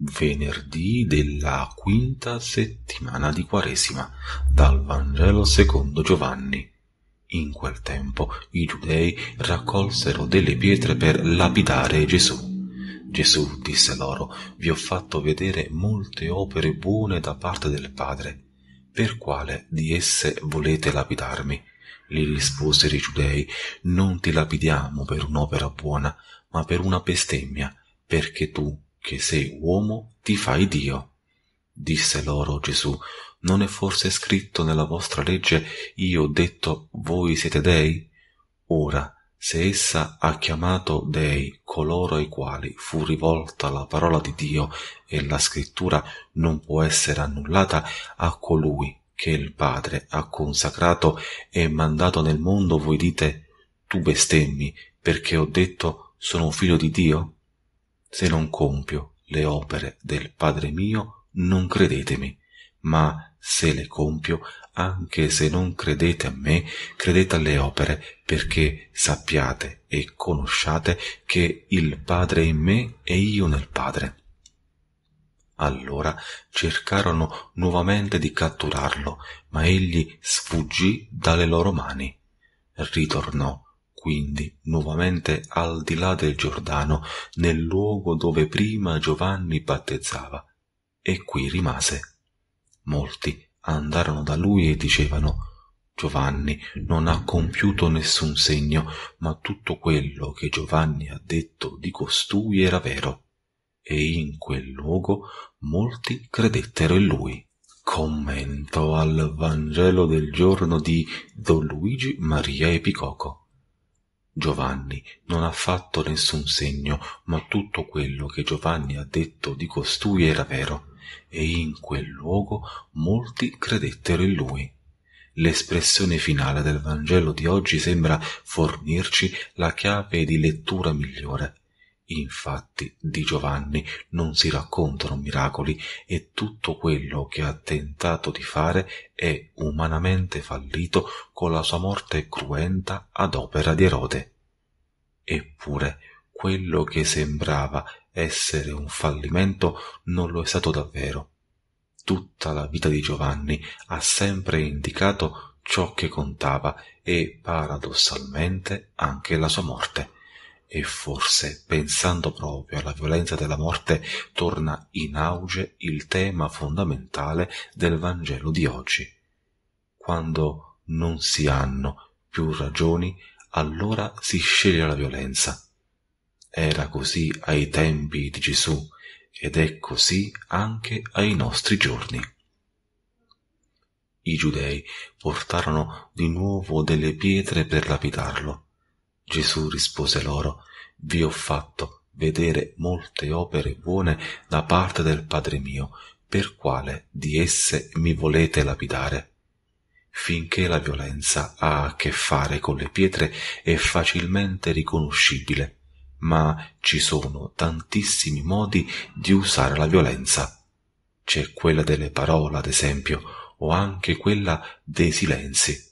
venerdì della quinta settimana di Quaresima, dal Vangelo secondo Giovanni. In quel tempo i giudei raccolsero delle pietre per lapidare Gesù. Gesù disse loro, vi ho fatto vedere molte opere buone da parte del Padre. Per quale di esse volete lapidarmi? Gli risposero i giudei, non ti lapidiamo per un'opera buona, ma per una bestemmia, perché tu, che sei uomo ti fai Dio. Disse loro Gesù, non è forse scritto nella vostra legge io ho detto voi siete dei? Ora, se essa ha chiamato dei coloro ai quali fu rivolta la parola di Dio e la scrittura non può essere annullata a colui che il Padre ha consacrato e mandato nel mondo, voi dite tu bestemmi perché ho detto sono figlio di Dio? Se non compio le opere del Padre mio, non credetemi, ma se le compio, anche se non credete a me, credete alle opere, perché sappiate e conosciate che il Padre in me e io nel Padre. Allora cercarono nuovamente di catturarlo, ma egli sfuggì dalle loro mani. Ritornò quindi nuovamente al di là del Giordano, nel luogo dove prima Giovanni battezzava, e qui rimase. Molti andarono da lui e dicevano Giovanni non ha compiuto nessun segno, ma tutto quello che Giovanni ha detto di costui era vero. E in quel luogo molti credettero in lui. Commento al Vangelo del giorno di Don Luigi Maria Epicoco. Giovanni non ha fatto nessun segno, ma tutto quello che Giovanni ha detto di costui era vero, e in quel luogo molti credettero in lui. L'espressione finale del Vangelo di oggi sembra fornirci la chiave di lettura migliore Infatti di Giovanni non si raccontano miracoli e tutto quello che ha tentato di fare è umanamente fallito con la sua morte cruenta ad opera di Erode. Eppure quello che sembrava essere un fallimento non lo è stato davvero. Tutta la vita di Giovanni ha sempre indicato ciò che contava e paradossalmente anche la sua morte e forse pensando proprio alla violenza della morte torna in auge il tema fondamentale del Vangelo di oggi. Quando non si hanno più ragioni, allora si sceglie la violenza. Era così ai tempi di Gesù ed è così anche ai nostri giorni. I giudei portarono di nuovo delle pietre per lapidarlo Gesù rispose loro, vi ho fatto vedere molte opere buone da parte del Padre mio, per quale di esse mi volete lapidare? Finché la violenza ha a che fare con le pietre è facilmente riconoscibile, ma ci sono tantissimi modi di usare la violenza. C'è quella delle parole, ad esempio, o anche quella dei silenzi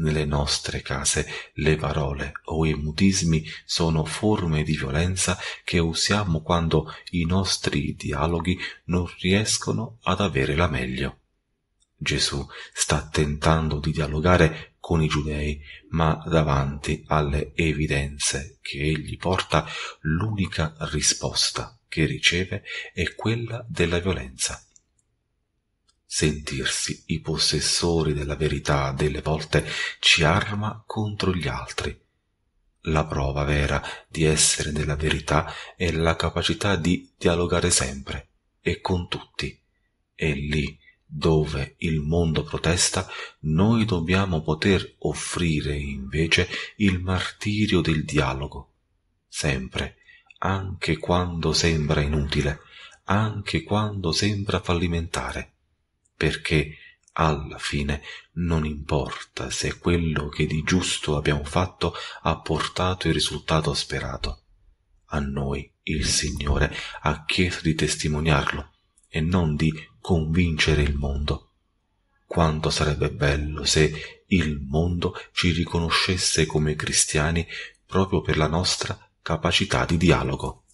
nelle nostre case le parole o i mutismi sono forme di violenza che usiamo quando i nostri dialoghi non riescono ad avere la meglio. Gesù sta tentando di dialogare con i giudei, ma davanti alle evidenze che egli porta, l'unica risposta che riceve è quella della violenza sentirsi i possessori della verità delle volte ci arma contro gli altri. La prova vera di essere nella verità è la capacità di dialogare sempre e con tutti. E lì dove il mondo protesta, noi dobbiamo poter offrire invece il martirio del dialogo, sempre, anche quando sembra inutile, anche quando sembra fallimentare perché alla fine non importa se quello che di giusto abbiamo fatto ha portato il risultato sperato. A noi il Signore ha chiesto di testimoniarlo e non di convincere il mondo. Quanto sarebbe bello se il mondo ci riconoscesse come cristiani proprio per la nostra capacità di dialogo.